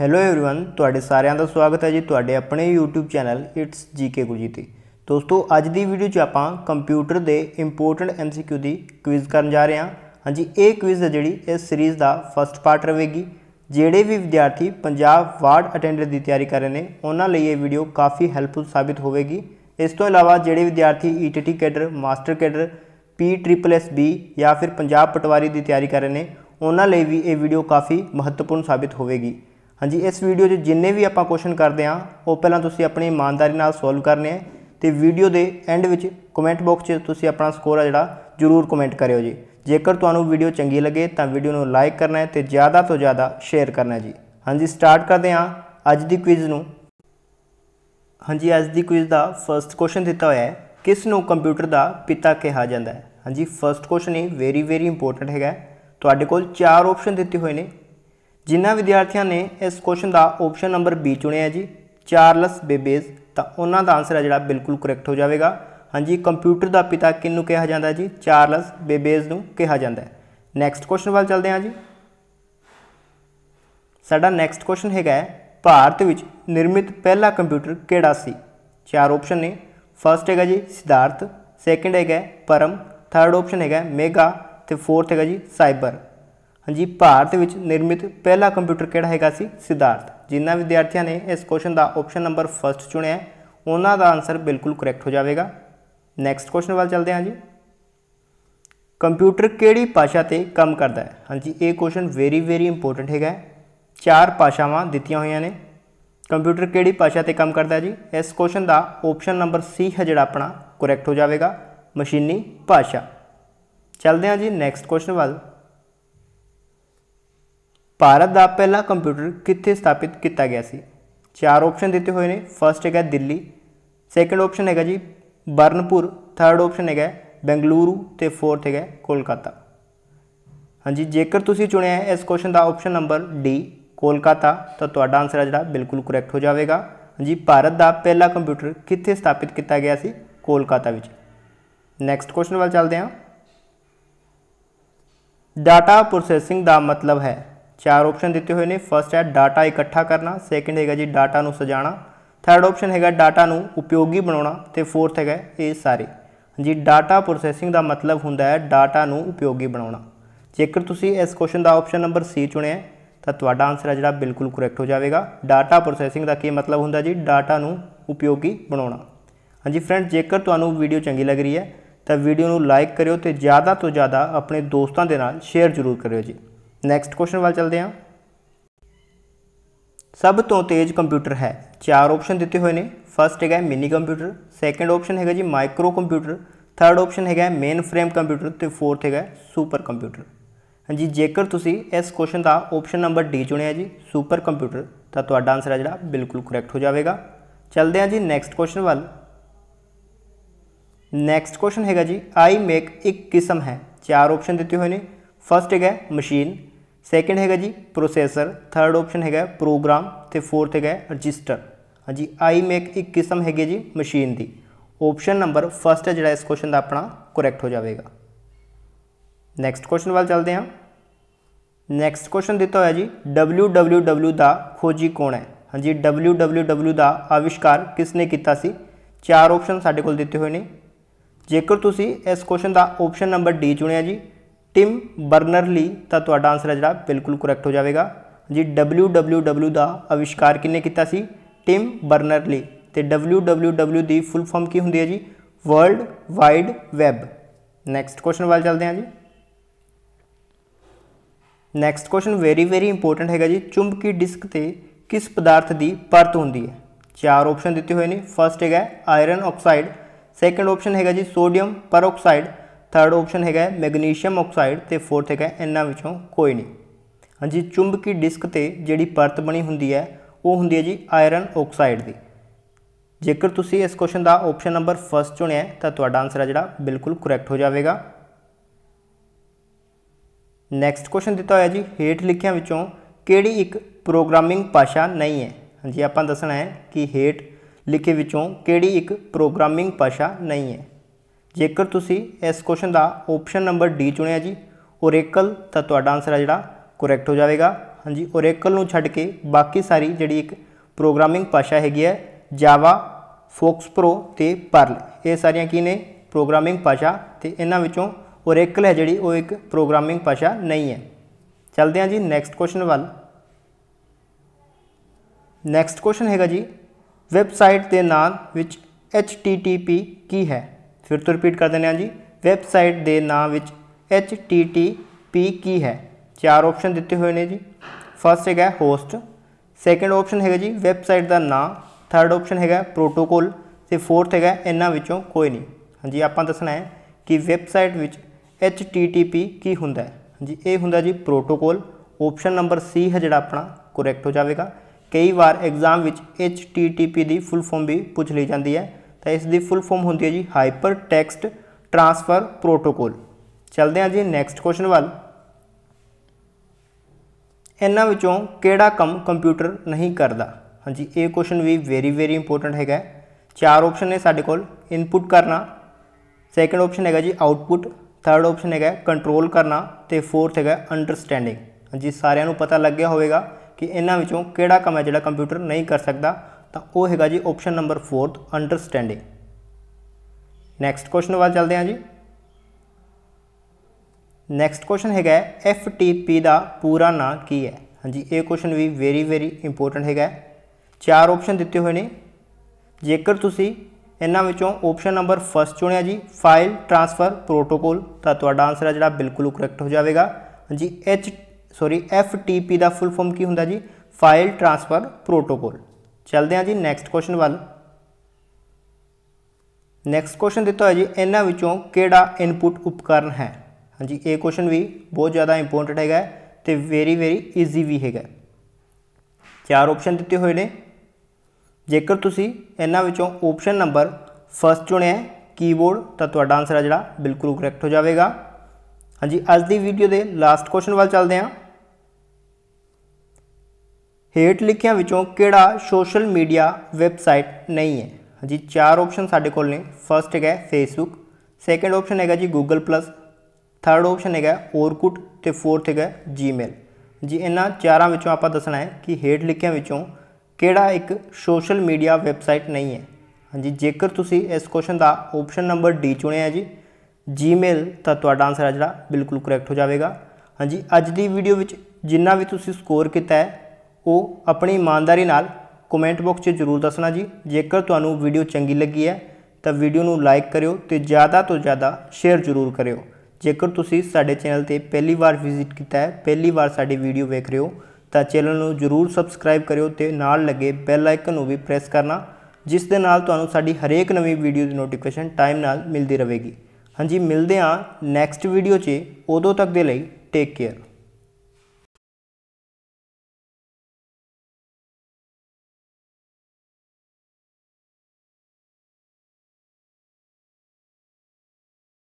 hello everyone ਤੁਹਾਡੇ ਸਾਰਿਆਂ ਦਾ ਸਵਾਗਤ ਹੈ ਜੀ ਤੁਹਾਡੇ ਆਪਣੇ YouTube ਚੈਨਲ ਇਟਸ ਜੀਕੇ ਗੁਰਜੀ ਤੇ ਦੋਸਤੋ ਅੱਜ ਦੀ ਵੀਡੀਓ 'ਚ ਆਪਾਂ ਕੰਪਿਊਟਰ ਦੇ ਇੰਪੋਰਟੈਂਟ MCQ ਦੀ ਕੁਇਜ਼ ਕਰਨ ਜਾ ਰਹੇ ਹਾਂ ਹਾਂਜੀ ਇਹ ਕੁਇਜ਼ ਹੈ ਜਿਹੜੀ ਇਸ ਸੀਰੀਜ਼ ਦਾ ਫਸਟ ਪਾਰਟ ਰਹੇਗੀ ਜਿਹੜੇ ਵੀ ਵਿਦਿਆਰਥੀ ਪੰਜਾਬ ਵਾਰਡ ਅਟੈਂਡੈਂਟ ਦੀ ਤਿਆਰੀ ਕਰ ਰਹੇ ਨੇ ਉਹਨਾਂ ਲਈ ਇਹ ਵੀਡੀਓ ਕਾਫੀ ਹੈਲਪਫੁਲ ਸਾਬਿਤ ਹੋਵੇਗੀ ਇਸ ਤੋਂ ਇਲਾਵਾ ਜਿਹੜੇ ਵਿਦਿਆਰਥੀ ETT e cadre master cadre P triple S B ਜਾਂ ਫਿਰ ਪੰਜਾਬ ਪਟਵਾਰੀ ਦੀ ਤਿਆਰੀ ਕਰ ਰਹੇ ਨੇ ਉਹਨਾਂ ਲਈ ਵੀ ਇਹ ਵੀਡੀਓ ਕਾਫੀ ਮਹੱਤਵਪੂਰਨ ਸਾਬਿਤ ਹੋਵੇਗੀ ਹਾਂਜੀ ਇਸ ਵੀਡੀਓ 'ਚ ਜਿੰਨੇ ਵੀ ਆਪਾਂ ਕੁਐਸਚਨ ਕਰਦੇ ਆ ਉਹ ਪਹਿਲਾਂ ਤੁਸੀਂ ਆਪਣੀ ਇਮਾਨਦਾਰੀ ਨਾਲ ਸੋਲਵ ਕਰਨੇ ਆ ਤੇ ਵੀਡੀਓ ਦੇ ਐਂਡ ਵਿੱਚ ਕਮੈਂਟ ਬਾਕਸ 'ਚ ਤੁਸੀਂ ਆਪਣਾ ਸਕੋਰ ਆ ਜਿਹੜਾ ਜ਼ਰੂਰ ਕਮੈਂਟ ਕਰਿਓ ਜੀ ਜੇਕਰ ਤੁਹਾਨੂੰ ਵੀਡੀਓ ਚੰਗੀ ਲੱਗੇ ਤਾਂ ਵੀਡੀਓ ਨੂੰ ਲਾਈਕ ਕਰਨਾ ਹੈ ਤੇ ਜ਼ਿਆਦਾ ਤੋਂ ਜ਼ਿਆਦਾ ਸ਼ੇਅਰ ਕਰਨਾ ਜੀ ਹਾਂਜੀ ਸਟਾਰਟ ਕਰਦੇ ਆ ਅੱਜ ਦੀ ਕੁਇਜ਼ ਨੂੰ ਹਾਂਜੀ ਅੱਜ ਦੀ ਕੁਇਜ਼ ਦਾ ਫਰਸਟ ਕੁਐਸਚਨ ਦਿੱਤਾ ਹੋਇਆ ਹੈ ਕਿਸ ਨੂੰ ਕੰਪਿਊਟਰ ਦਾ ਪਿਤਾ ਕਿਹਾ ਜਾਂਦਾ ਹੈ ਹਾਂਜੀ ਫਰਸਟ ਕੁਐਸਚਨ ਇਹ ਵੈਰੀ ਵੈਰੀ ਇੰਪੋਰਟੈਂਟ ਹੈਗਾ ਤੁਹਾਡੇ ਕੋਲ ਚਾਰ ਆਪਸ਼ਨ ਦਿੱਤੇ ਹੋਏ ਨੇ ਜਿਨ੍ਹਾਂ ਵਿਦਿਆਰਥੀਆਂ ਨੇ ਇਸ ਕੁਐਸਚਨ ਦਾ ਆਪਸ਼ਨ ਨੰਬਰ ਬੀ ਚੁਣਿਆ ਜੀ ਚਾਰਲਸ ਬੇਬੇਜ਼ ਤਾਂ ਉਹਨਾਂ ਦਾ ਆਨਸਰ ਹੈ ਜਿਹੜਾ ਬਿਲਕੁਲ ਕਰੈਕਟ ਹੋ ਜਾਵੇਗਾ ਹਾਂਜੀ ਕੰਪਿਊਟਰ ਦਾ ਪਿਤਾ ਕਿਹਨੂੰ ਕਿਹਾ ਜਾਂਦਾ ਜੀ ਚਾਰਲਸ ਬੇਬੇਜ਼ ਨੂੰ ਕਿਹਾ ਜਾਂਦਾ ਹੈ ਨੈਕਸਟ ਕੁਐਸਚਨ ਵੱਲ ਚੱਲਦੇ ਹਾਂ ਜੀ ਸਾਡਾ ਨੈਕਸਟ ਕੁਐਸਚਨ ਹੈਗਾ ਭਾਰਤ ਵਿੱਚ ਨਿਰਮਿਤ ਪਹਿਲਾ ਕੰਪਿਊਟਰ ਕਿਹੜਾ ਸੀ ਚਾਰ ਆਪਸ਼ਨ ਨੇ ਫਰਸਟ ਹੈਗਾ ਜੀ ਸਿਧਾਰਥ ਸੈਕੰਡ ਹੈਗਾ ਪਰਮ ਥਰਡ ਆਪਸ਼ਨ ਹੈਗਾ ਮੇਗਾ ਤੇ ਫੋਰਥ ਹੈਗਾ ਜੀ ਸਾਈਬਰ ਹਾਂਜੀ ਭਾਰਤ ਵਿੱਚ ਨਿਰਮਿਤ ਪਹਿਲਾ ਕੰਪਿਊਟਰ ਕਿਹੜਾ ਹੈਗਾ ਸੀ ਸਿਧਾਰਥ ਜਿਨ੍ਹਾਂ ਵਿਦਿਆਰਥੀਆਂ ਨੇ ਇਸ ਕੁਐਸਚਨ ਦਾ ਆਪਸ਼ਨ ਨੰਬਰ 1 ਚੁਣਿਆ ਉਹਨਾਂ ਦਾ ਆਨਸਰ ਬਿਲਕੁਲ ਕਰੈਕਟ ਹੋ ਜਾਵੇਗਾ ਨੈਕਸਟ ਕੁਐਸਚਨ ਵੱਲ ਚੱਲਦੇ ਹਾਂ ਜੀ ਕੰਪਿਊਟਰ ਕਿਹੜੀ ਭਾਸ਼ਾ ਤੇ ਕੰਮ ਕਰਦਾ ਹੈ ਹਾਂਜੀ ਇਹ ਕੁਐਸਚਨ ਵੈਰੀ ਵੈਰੀ ਇੰਪੋਰਟੈਂਟ ਹੈਗਾ ਚਾਰ ਭਾਸ਼ਾਵਾਂ ਦਿੱਤੀਆਂ ਹੋਈਆਂ ਨੇ ਕੰਪਿਊਟਰ ਕਿਹੜੀ ਭਾਸ਼ਾ ਤੇ ਕੰਮ ਕਰਦਾ ਹੈ ਜੀ ਇਸ ਕੁਐਸਚਨ ਦਾ ਆਪਸ਼ਨ ਨੰਬਰ ਸੀ ਹੈ ਜਿਹੜਾ ਆਪਣਾ ਕਰੈਕਟ ਹੋ ਜਾਵੇਗਾ ਮਸ਼ੀਨੀ ਭਾਸ਼ਾ ਚੱਲਦੇ ਹਾਂ ਜੀ ਨੈਕਸਟ ਕੁਐਸਚਨ ਵੱਲ ਭਾਰਤ ਦਾ ਪਹਿਲਾ ਕੰਪਿਊਟਰ ਕਿੱਥੇ ਸਥਾਪਿਤ ਕੀਤਾ ਗਿਆ ਸੀ ਚਾਰ ਆਪਸ਼ਨ ਦਿੱਤੇ ਹੋਏ ਨੇ ਫਰਸਟ ਹੈਗਾ ਦਿੱਲੀ ਸੈਕੰਡ ਆਪਸ਼ਨ ਹੈਗਾ ਜੀ ਬਰਨਪੁਰ ਥਰਡ ਆਪਸ਼ਨ ਹੈਗਾ ਬੈਂਗਲੁਰੂ ਤੇ ਫੋਰਥ ਹੈਗਾ ਕੋਲਕਾਤਾ ਹਾਂਜੀ ਜੇਕਰ ਤੁਸੀਂ ਚੁਣਿਆ ਹੈ ਇਸ ਕੁਐਸਚਨ ਦਾ ਆਪਸ਼ਨ ਨੰਬਰ ਡੀ ਕੋਲਕਾਤਾ ਤਾਂ ਤੁਹਾਡਾ ਆਨਸਰ ਹੈ ਜਿਹੜਾ ਬਿਲਕੁਲ ਕਰੈਕਟ ਹੋ ਜਾਵੇਗਾ ਹਾਂਜੀ ਭਾਰਤ ਦਾ ਪਹਿਲਾ ਕੰਪਿਊਟਰ ਕਿੱਥੇ ਸਥਾਪਿਤ ਕੀਤਾ ਗਿਆ ਸੀ ਕੋਲਕਾਤਾ ਵਿੱਚ ਨੈਕਸਟ ਕੁਐਸਚਨ ਵੱਲ ਚੱਲਦੇ ਹਾਂ ਡਾਟਾ ਪ੍ਰੋਸੈਸਿੰਗ ਦਾ ਮਤਲਬ ਹੈ ਚਾਰ ਆਪਸ਼ਨ ਦਿੱਤੇ ਹੋਏ ਨੇ ਫਰਸਟ ਹੈ ਡਾਟਾ ਇਕੱਠਾ ਕਰਨਾ ਸੈਕੰਡ ਹੈਗਾ ਜੀ ਡਾਟਾ ਨੂੰ ਸਜਾਣਾ ਥਰਡ ਆਪਸ਼ਨ ਹੈਗਾ ਡਾਟਾ ਨੂੰ ਉਪਯੋਗੀ ਬਣਾਉਣਾ ਤੇ ਫੋਰਥ ਹੈਗਾ ਇਹ ਸਾਰੇ ਜੀ ਡਾਟਾ ਪ੍ਰੋਸੈਸਿੰਗ ਦਾ ਮਤਲਬ ਹੁੰਦਾ ਹੈ ਡਾਟਾ ਨੂੰ ਉਪਯੋਗੀ ਬਣਾਉਣਾ ਜੇਕਰ ਤੁਸੀਂ ਇਸ ਕੁਐਸਚਨ ਦਾ ਆਪਸ਼ਨ ਨੰਬਰ ਸੀ ਚੁਣਿਆ ਤਾਂ ਤੁਹਾਡਾ ਆਨਸਰ ਹੈ ਜਿਹੜਾ ਬਿਲਕੁਲ ਕਰੈਕਟ ਹੋ ਜਾਵੇਗਾ ਡਾਟਾ ਪ੍ਰੋਸੈਸਿੰਗ ਦਾ ਕੀ ਮਤਲਬ ਹੁੰਦਾ ਜੀ ਡਾਟਾ ਨੂੰ ਉਪਯੋਗੀ ਬਣਾਉਣਾ ਹਾਂਜੀ ਫਰੈਂਡ ਜੇਕਰ ਤੁਹਾਨੂੰ ਵੀਡੀਓ ਚੰਗੀ ਲੱਗ ਰਹੀ ਹੈ ਤਾਂ ਵੀਡੀਓ ਨੂੰ ਲਾਈਕ ਕਰਿਓ ਤੇ ਜ਼ਿਆਦਾ ਤੋਂ ਜ਼ਿਆਦਾ ਆਪਣੇ ਦੋਸਤਾਂ ਦੇ ਨਾਲ ਸ਼ੇਅਰ ਜ਼ਰੂਰ ਕਰਿਓ ਜੀ ਨੈਕਸਟ ਕੁਐਸਚਨ ਵੱਲ ਚਲਦੇ ਹਾਂ ਸਭ ਤੋਂ ਤੇਜ਼ ਕੰਪਿਊਟਰ ਹੈ ਚਾਰ ਆਪਸ਼ਨ ਦਿੱਤੇ ਹੋਏ ਨੇ ਫਰਸਟ ਹੈਗਾ ਮਿਨੀ ਕੰਪਿਊਟਰ ਸੈਕੰਡ ਆਪਸ਼ਨ ਹੈਗਾ ਜੀ ਮਾਈਕਰੋ ਕੰਪਿਊਟਰ ਥਰਡ ਆਪਸ਼ਨ ਹੈਗਾ ਮੇਨ ਫਰੇਮ ਕੰਪਿਊਟਰ ਤੇ ਫੋਰਥ ਹੈਗਾ ਸੁਪਰ ਕੰਪਿਊਟਰ ਹਾਂਜੀ ਜੇਕਰ ਤੁਸੀਂ ਇਸ ਕੁਐਸਚਨ ਦਾ ਆਪਸ਼ਨ ਨੰਬਰ ਡੀ ਚੁਣਿਆ ਜੀ ਸੁਪਰ ਕੰਪਿਊਟਰ ਤਾਂ ਤੁਹਾਡਾ ਆਨਸਰ ਹੈ ਜਿਹੜਾ ਬਿਲਕੁਲ ਕਰੈਕਟ ਹੋ ਜਾਵੇਗਾ ਚਲਦੇ ਹਾਂ ਜੀ ਨੈਕਸਟ ਕੁਐਸਚਨ ਵੱਲ ਨੈਕਸਟ ਕੁਐਸਚਨ ਹੈਗਾ ਜੀ ਆਈ ਮੇਕ ਇੱਕ ਕਿਸਮ ਹੈ ਚਾਰ ਆਪਸ਼ਨ ਦਿੱਤੇ ਹੋਏ ਨੇ ਫਰਸਟ ਹੈਗਾ ਮਸ਼ੀਨ ਸੈਕੰਡ ਹੈਗਾ ਜੀ ਪ੍ਰੋਸੈਸਰ ਥਰਡ ਆਪਸ਼ਨ ਹੈਗਾ ਪ੍ਰੋਗਰਾਮ ਤੇ ਫੋਰਥ ਹੈਗਾ ਰਜਿਸਟਰ ਹਾਂਜੀ ਆਈ ਮੇਕ ਇੱਕ ਕਿਸਮ ਹੈਗੇ ਜੀ ਮਸ਼ੀਨ ਦੀ ਆਪਸ਼ਨ ਨੰਬਰ ਫਸਟ ਜਿਹੜਾ ਇਸ ਕੁਐਸਚਨ ਦਾ ਆਪਣਾ ਕਰੈਕਟ ਹੋ ਜਾਵੇਗਾ ਨੈਕਸਟ ਕੁਐਸਚਨ ਵੱਲ ਚੱਲਦੇ ਹਾਂ ਨੈਕਸਟ ਕੁਐਸਚਨ ਦਿੱਤਾ ਹੋਇਆ ਜੀ www ਦਾ ਖੋਜੀ ਕੌਣ ਹੈ ਹਾਂਜੀ www ਦਾ ਆਵਿਸ਼ਕਾਰ ਕਿਸ ਨੇ ਕੀਤਾ ਸੀ ਚਾਰ ਆਪਸ਼ਨ ਸਾਡੇ ਕੋਲ ਦਿੱਤੇ ਹੋਏ ਨੇ ਜੇਕਰ ਤੁਸੀਂ ਇਸ ਕੁਐਸਚਨ ਦਾ ਆਪਸ਼ਨ ਨੰਬਰ ਡੀ ਚੁਣਿਆ ਜੀ ਟਿਮ ਬਰਨਰਲੀ ਤਾਂ ਤੁਹਾਡਾ ਆਨਸਰ ਹੈ ਜਿਹੜਾ ਬਿਲਕੁਲ ਕਰੈਕਟ ਹੋ ਜਾਵੇਗਾ ਜੀ www ਦਾ ਅਵਿਸ਼ਕਾਰ ਕਿਨੇ ਕੀਤਾ ਸੀ ਟਿਮ ਬਰਨਰਲੀ ਤੇ www ਦੀ ਫੁੱਲ ਫਾਰਮ ਕੀ ਹੁੰਦੀ ਹੈ ਜੀ World Wide Web next question ਵੱਲ ਚੱਲਦੇ ਹਾਂ ਜੀ next question very very important ਹੈਗਾ ਜੀ ਚੁੰਬਕੀ ਡਿਸਕ ਤੇ ਕਿਸ ਪਦਾਰਥ ਦੀ ਪਰਤ ਹੁੰਦੀ ਹੈ ਚਾਰ ਆਪਸ਼ਨ ਦਿੱਤੇ ਹੋਏ ਨੇ ਫਰਸਟ ਹੈਗਾ ਆਇਰਨ ਆਕਸਾਈਡ ਸੈਕੰਡ ਆਪਸ਼ਨ ਹੈਗਾ ਜੀ ਸੋਡੀਅਮ ਪਰਆਕਸਾਈਡ ਥਰਡ ਆਪਸ਼ਨ ਹੈਗਾ ਮੈਗਨੀਸ਼ੀਅਮ ਆਕਸਾਈਡ ਤੇ ਫੋਰਥ ਹੈਗਾ ਇਹਨਾਂ ਵਿੱਚੋਂ ਕੋਈ ਨਹੀਂ ਹਾਂਜੀ ਚੁੰਬਕੀ ਡਿਸਕ ਤੇ ਜਿਹੜੀ ਪਰਤ ਬਣੀ ਹੁੰਦੀ ਹੈ ਉਹ ਹੁੰਦੀ ਹੈ ਜੀ ਆਇਰਨ ਆਕਸਾਈਡ ਦੀ ਜੇਕਰ ਤੁਸੀਂ ਇਸ ਕੁਐਸਚਨ ਦਾ ਆਪਸ਼ਨ ਨੰਬਰ 1 ਚੁਣਿਆ ਤਾਂ ਤੁਹਾਡਾ ਆਨਸਰ ਹੈ ਜਿਹੜਾ ਬਿਲਕੁਲ ਕਰੈਕਟ ਹੋ ਜਾਵੇਗਾ ਨੈਕਸਟ ਕੁਐਸਚਨ ਦਿੱਤਾ ਹੋਇਆ ਜੀ ਹੇਠ ਲਿਖਿਆਂ ਵਿੱਚੋਂ ਕਿਹੜੀ ਇੱਕ ਪ੍ਰੋਗਰਾਮਿੰਗ ਭਾਸ਼ਾ ਨਹੀਂ ਹੈ ਹਾਂਜੀ ਆਪਾਂ ਦੱਸਣਾ ਹੈ ਕਿ ਹੇਠ ਲਿਖੇ ਵਿੱਚੋਂ ਕਿਹੜੀ ਇੱਕ ਪ੍ਰੋਗਰਾਮਿੰਗ ਭਾਸ਼ਾ ਨਹੀਂ ਹੈ ਜੇਕਰ ਤੁਸੀਂ ਇਸ ਕੁਐਸਚਨ ਦਾ ਆਪਸ਼ਨ ਨੰਬਰ ਡੀ ਚੁਣਿਆ ਜੀ ਓਰੇਕਲ ਤਾਂ ਤੁਹਾਡਾ ਆਨਸਰ ਹੈ ਜਿਹੜਾ ਕਰੈਕਟ ਹੋ ਜਾਵੇਗਾ ਹਾਂਜੀ ਓਰੇਕਲ ਨੂੰ ਛੱਡ ਕੇ ਬਾਕੀ ਸਾਰੀ ਜਿਹੜੀ ਇੱਕ ਪ੍ਰੋਗਰਾਮਿੰਗ ਭਾਸ਼ਾ ਹੈਗੀ ਹੈ ਜਾਵਾ ਫੋਕਸ ਪ੍ਰੋ ਤੇ ਪਰਲ ਇਹ ਸਾਰੀਆਂ ਕੀ ਨੇ ਪ੍ਰੋਗਰਾਮਿੰਗ ਭਾਸ਼ਾ ਤੇ ਇਹਨਾਂ ਵਿੱਚੋਂ ਓਰੇਕਲ ਹੈ ਜਿਹੜੀ ਉਹ ਇੱਕ ਪ੍ਰੋਗਰਾਮਿੰਗ ਭਾਸ਼ਾ ਨਹੀਂ ਹੈ ਚਲਦੇ ਹਾਂ ਜੀ ਨੈਕਸਟ ਕੁਐਸਚਨ ਵੱਲ ਨੈਕਸਟ ਕੁਐਸਚਨ ਹੈਗਾ ਜੀ ਵੈਬਸਾਈਟ ਦੇ ਨਾਮ ਵਿੱਚ http ਕੀ ਹੈ ਫਿਰ ਤੋਂ ਰਿਪੀਟ ਕਰ ਦਿੰਦੇ ਹਾਂ ਜੀ ਵੈਬਸਾਈਟ ਦੇ ਨਾਮ ਵਿੱਚ http ਕੀ ਹੈ ਚਾਰ ਆਪਸ਼ਨ ਦਿੱਤੇ ਹੋਏ ਨੇ ਜੀ ਫਸਟ ਹੈਗਾ ਹੋਸਟ ਸੈਕੰਡ ਆਪਸ਼ਨ ਹੈਗਾ ਜੀ ਵੈਬਸਾਈਟ ਦਾ ਨਾਮ ਥਰਡ ਆਪਸ਼ਨ ਹੈਗਾ ਪ੍ਰੋਟੋਕੋਲ ਤੇ ਫੋਰਥ ਹੈਗਾ ਇਹਨਾਂ ਵਿੱਚੋਂ ਕੋਈ ਨਹੀਂ ਹਾਂਜੀ ਆਪਾਂ ਦੱਸਣਾ ਹੈ ਕਿ ਵੈਬਸਾਈਟ ਵਿੱਚ http ਕੀ ਹੁੰਦਾ ਹੈ ਹਾਂਜੀ ਇਹ ਹੁੰਦਾ ਜੀ ਪ੍ਰੋਟੋਕੋਲ ਆਪਸ਼ਨ ਨੰਬਰ C ਹੈ ਜਿਹੜਾ ਆਪਣਾ ਕਰੈਕਟ ਹੋ ਜਾਵੇਗਾ ਕਈ ਵਾਰ ਐਗਜ਼ਾਮ ਵਿੱਚ http ਦੀ ਫੁੱਲ ਫਾਰਮ ਵੀ ਪੁੱਛ ਲਈ ਜਾਂਦੀ ਹੈ ਤਾਂ ਇਸ ਦੀ ਫੁੱਲ ਫਾਰਮ ਹੁੰਦੀ ਹੈ ਜੀ ਹਾਈਪਰ ਟੈਕਸਟ ਟ੍ਰਾਂਸਫਰ ਪ੍ਰੋਟੋਕੋਲ ਚਲਦੇ ਹਾਂ ਜੀ ਨੈਕਸਟ ਕੁਐਸਚਨ ਵੱਲ ਇਹਨਾਂ ਵਿੱਚੋਂ ਕਿਹੜਾ ਕੰਮ ਕੰਪਿਊਟਰ ਨਹੀਂ ਕਰਦਾ ਹਾਂਜੀ ਇਹ ਕੁਐਸਚਨ ਵੀ ਵੈਰੀ ਵੈਰੀ ਇੰਪੋਰਟੈਂਟ ਹੈਗਾ ਚਾਰ ਆਪਸ਼ਨ ਨੇ ਸਾਡੇ ਕੋਲ ਇਨਪੁਟ ਕਰਨਾ ਸੈਕੰਡ ਆਪਸ਼ਨ ਹੈਗਾ ਜੀ ਆਉਟਪੁੱਟ ਥਰਡ ਆਪਸ਼ਨ ਹੈਗਾ ਕੰਟਰੋਲ ਕਰਨਾ ਤੇ ਫੋਰਥ ਹੈਗਾ ਅੰਡਰਸਟੈਂਡਿੰਗ ਹਾਂਜੀ ਸਾਰਿਆਂ ਨੂੰ ਪਤਾ ਲੱਗਿਆ ਹੋਵੇਗਾ ਕਿ ਇਹਨਾਂ ਵਿੱਚੋਂ ਕਿਹੜਾ ਕੰਮ ਹੈ ਜਿਹੜਾ ਕੰਪਿਊਟਰ ਨਹੀਂ ਕਰ ਸਕਦਾ ਤਾਂ ਉਹ ਹੈਗਾ ਜੀ option number 4th understanding next question ਵੱਲ ਚੱਲਦੇ ਹਾਂ ਜੀ ਨੈਕਸਟ ਕੁਐਸਚਨ ਹੈਗਾ FTP ਦਾ ਪੂਰਾ ਨਾਮ ਕੀ ਹੈ ਹਾਂਜੀ ਇਹ ਕੁਐਸਚਨ ਵੀ ਵੈਰੀ ਵੈਰੀ ਇੰਪੋਰਟੈਂਟ ਹੈਗਾ ਚਾਰ ਆਪਸ਼ਨ ਦਿੱਤੇ ਹੋਏ ਨੇ ਜੇਕਰ ਤੁਸੀਂ ਇਹਨਾਂ ਵਿੱਚੋਂ ਆਪਸ਼ਨ ਨੰਬਰ 1 ਚੁਣਿਆ ਜੀ ਫਾਈਲ ਟ੍ਰਾਂਸਫਰ ਪ੍ਰੋਟੋਕੋਲ ਤਾਂ ਤੁਹਾਡਾ ਆਨਸਰ ਹੈ ਜਿਹੜਾ ਬਿਲਕੁਲ ਕਰੈਕਟ ਹੋ ਜਾਵੇਗਾ ਹਾਂਜੀ ਐਚ ਸੌਰੀ FTP ਦਾ ਫੁੱਲ ਫਾਰਮ ਕੀ ਹੁੰਦਾ ਜੀ ਫਾਈਲ ਟ੍ਰਾਂਸਫਰ ਪ੍ਰੋਟੋਕੋਲ ਚਲਦੇ ਹਾਂ ਜੀ ਨੈਕਸਟ ਕੁਐਸਚਨ ਵੱਲ ਨੈਕਸਟ ਕੁਐਸਚਨ ਦਿੱਤਾ ਹੋਇਆ ਜੀ ਇਹਨਾਂ ਵਿੱਚੋਂ ਕਿਹੜਾ ਇਨਪੁਟ ਉਪਕਰਨ ਹੈ ਹਾਂਜੀ ਇਹ ਕੁਐਸਚਨ ਵੀ ਬਹੁਤ ਜ਼ਿਆਦਾ ਇੰਪੋਰਟੈਂਟ ਹੈਗਾ ਤੇ ਵੈਰੀ ਵੈਰੀ ਈਜ਼ੀ ਵੀ ਹੈਗਾ ਚਾਰ ਆਪਸ਼ਨ ਦਿੱਤੇ ਹੋਏ ਨੇ ਜੇਕਰ ਤੁਸੀਂ ਇਹਨਾਂ ਵਿੱਚੋਂ ਆਪਸ਼ਨ ਨੰਬਰ ਫਸਟ ਚੁਣਿਆ ਕੀਬੋਰਡ ਤਾਂ ਤੁਹਾਡਾ ਆਨਸਰ ਹੈ ਜਿਹੜਾ ਬਿਲਕੁਲ ਕਰੈਕਟ ਹੋ ਜਾਵੇਗਾ ਹਾਂਜੀ ਅੱਜ ਦੀ ਵੀਡੀਓ ਦੇ ਲਾਸਟ ਕੁਐਸਚਨ ਵੱਲ ਚੱਲਦੇ ਹਾਂ ਹੇਠ ਲਿਖਿਆਂ ਵਿੱਚੋਂ ਕਿਹੜਾ ਸੋਸ਼ਲ ਮੀਡੀਆ ਵੈਬਸਾਈਟ ਨਹੀਂ ਹੈ ਹਾਂਜੀ ਚਾਰ ਆਪਸ਼ਨ ਸਾਡੇ ਕੋਲ ਨੇ ਫਰਸਟ ਹੈਗਾ ਫੇਸਬੁੱਕ ਸੈਕੰਡ ਆਪਸ਼ਨ ਹੈਗਾ ਜੀ ਗੂਗਲ ਪਲੱਸ ਥਰਡ ਆਪਸ਼ਨ ਹੈਗਾ ਔਰਕੁਟ ਤੇ ਫੋਰਥ ਹੈਗਾ ਜੀਮੇਲ ਜੀ ਇਹਨਾਂ ਚਾਰਾਂ ਵਿੱਚੋਂ ਆਪਾਂ ਦੱਸਣਾ ਹੈ ਕਿ ਹੇਠ ਲਿਖਿਆਂ ਵਿੱਚੋਂ ਕਿਹੜਾ ਇੱਕ ਸੋਸ਼ਲ ਮੀਡੀਆ ਵੈਬਸਾਈਟ ਨਹੀਂ ਹੈ ਹਾਂਜੀ ਜੇਕਰ ਤੁਸੀਂ ਇਸ ਕੁਐਸਚਨ ਦਾ ਆਪਸ਼ਨ ਨੰਬਰ ਡੀ ਚੁਣਿਆ ਹੈ ਜੀ ਜੀਮੇਲ ਤਾਂ ਤੁਹਾਡਾ ਆਨਸਰ ਹੈ ਜਿਹੜਾ ਬਿਲਕੁਲ ਕਰੈਕਟ ਹੋ ਜਾਵੇਗਾ ਹਾਂਜੀ ਅੱਜ ਦੀ ਵੀਡੀਓ ਵਿੱਚ ਜਿੰਨਾ ਵੀ ਤੁਸੀਂ ਸਕੋਰ ਕੀਤਾ ਹੈ ਉਹ ਆਪਣੀ ਇਮਾਨਦਾਰੀ ਨਾਲ ਕਮੈਂਟ ਬਾਕਸ 'ਚ ਜ਼ਰੂਰ ਦੱਸਣਾ ਜੀ ਜੇਕਰ ਤੁਹਾਨੂੰ ਵੀਡੀਓ ਚੰਗੀ ਲੱਗੀ ਹੈ ਤਾਂ ਵੀਡੀਓ ਨੂੰ ਲਾਈਕ ਕਰਿਓ ਤੇ ਜ਼ਿਆਦਾ ਤੋਂ ਜ਼ਿਆਦਾ ਸ਼ੇਅਰ ਜ਼ਰੂਰ ਕਰਿਓ ਜੇਕਰ ਤੁਸੀਂ ਸਾਡੇ ਚੈਨਲ ਤੇ ਪਹਿਲੀ ਵਾਰ ਵਿਜ਼ਿਟ ਕੀਤਾ ਹੈ ਪਹਿਲੀ ਵਾਰ ਸਾਡੀ ਵੀਡੀਓ ਵੇਖ ਰਹੇ ਹੋ ਤਾਂ ਚੈਨਲ ਨੂੰ ਜ਼ਰੂਰ ਸਬਸਕ੍ਰਾਈਬ ਕਰਿਓ ਤੇ ਨਾਲ ਲੱਗੇ ਬੈਲ ਆਈਕਨ ਨੂੰ ਵੀ ਪ੍ਰੈਸ ਕਰਨਾ ਜਿਸ ਦੇ ਨਾਲ ਤੁਹਾਨੂੰ ਸਾਡੀ ਹਰੇਕ ਨਵੀਂ ਵੀਡੀਓ ਦੀ ਨੋਟੀਫਿਕੇਸ਼ਨ ਟਾਈਮ ਨਾਲ ਮਿਲਦੀ ਰਹੇਗੀ ਹਾਂਜੀ ਮਿਲਦੇ ਹਾਂ ਨੈਕਸਟ ਵੀਡੀਓ 'ਚ ਉਦੋਂ ਤੱਕ ਦੇ ਲਈ ਟੇਕ ਕੇਅਰ